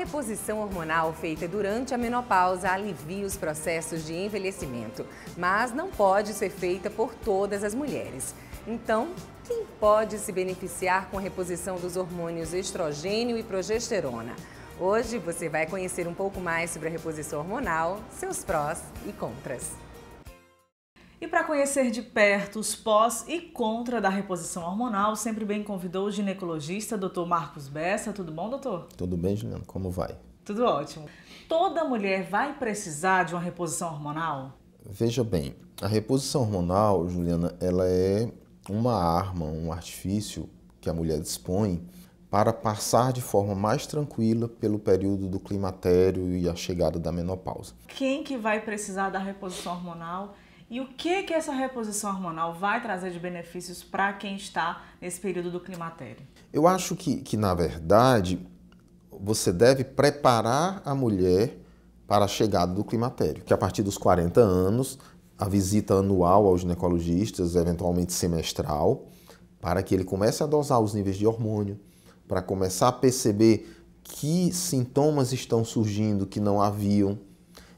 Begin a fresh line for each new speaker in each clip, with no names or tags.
reposição hormonal feita durante a menopausa alivia os processos de envelhecimento, mas não pode ser feita por todas as mulheres. Então, quem pode se beneficiar com a reposição dos hormônios estrogênio e progesterona? Hoje você vai conhecer um pouco mais sobre a reposição hormonal, seus prós e contras. E para conhecer de perto os pós e contra da reposição hormonal, sempre bem convidou o ginecologista Dr. Marcos Bessa. Tudo bom, doutor?
Tudo bem, Juliana. Como vai?
Tudo ótimo. Toda mulher vai precisar de uma reposição hormonal?
Veja bem, a reposição hormonal, Juliana, ela é uma arma, um artifício que a mulher dispõe para passar de forma mais tranquila pelo período do climatério e a chegada da menopausa.
Quem que vai precisar da reposição hormonal e o que, que essa reposição hormonal vai trazer de benefícios para quem está nesse período do climatério?
Eu acho que, que, na verdade, você deve preparar a mulher para a chegada do climatério, que a partir dos 40 anos, a visita anual aos ginecologistas, eventualmente semestral, para que ele comece a dosar os níveis de hormônio, para começar a perceber que sintomas estão surgindo que não haviam.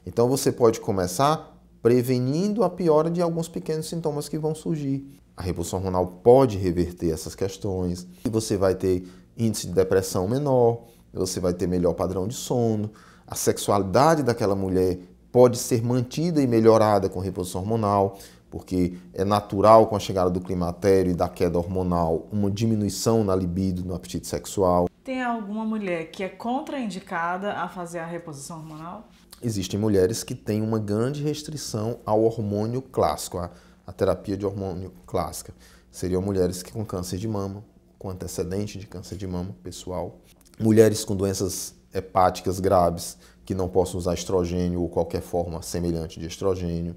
Então você pode começar prevenindo a piora de alguns pequenos sintomas que vão surgir. A repulsão hormonal pode reverter essas questões e você vai ter índice de depressão menor, você vai ter melhor padrão de sono, a sexualidade daquela mulher pode ser mantida e melhorada com repulsão hormonal, porque é natural com a chegada do climatério e da queda hormonal uma diminuição na libido, no apetite sexual.
Tem alguma mulher que é contraindicada a fazer a reposição hormonal?
Existem mulheres que têm uma grande restrição ao hormônio clássico, a, à terapia de hormônio clássica. Seriam mulheres que com câncer de mama, com antecedente de câncer de mama pessoal, mulheres com doenças hepáticas graves que não possam usar estrogênio ou qualquer forma semelhante de estrogênio,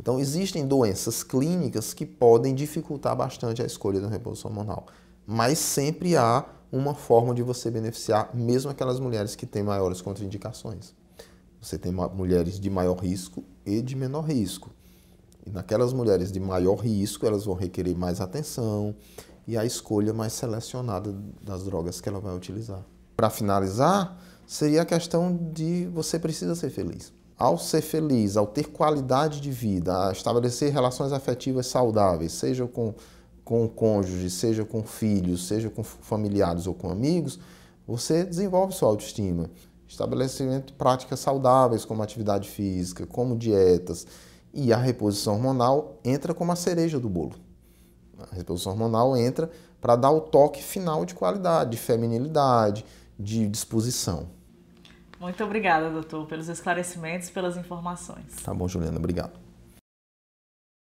então, existem doenças clínicas que podem dificultar bastante a escolha do reposição hormonal, mas sempre há uma forma de você beneficiar, mesmo aquelas mulheres que têm maiores contraindicações. Você tem mulheres de maior risco e de menor risco. E naquelas mulheres de maior risco, elas vão requerer mais atenção e a escolha mais selecionada das drogas que ela vai utilizar. Para finalizar, seria a questão de você precisa ser feliz ao ser feliz, ao ter qualidade de vida, a estabelecer relações afetivas saudáveis, seja com, com o cônjuge, seja com filhos, seja com familiares ou com amigos, você desenvolve sua autoestima. Estabelecimento de práticas saudáveis, como atividade física, como dietas. E a reposição hormonal entra como a cereja do bolo. A reposição hormonal entra para dar o toque final de qualidade, de feminilidade, de disposição.
Muito obrigada, doutor, pelos esclarecimentos, pelas informações. Tá bom, Juliana, obrigado.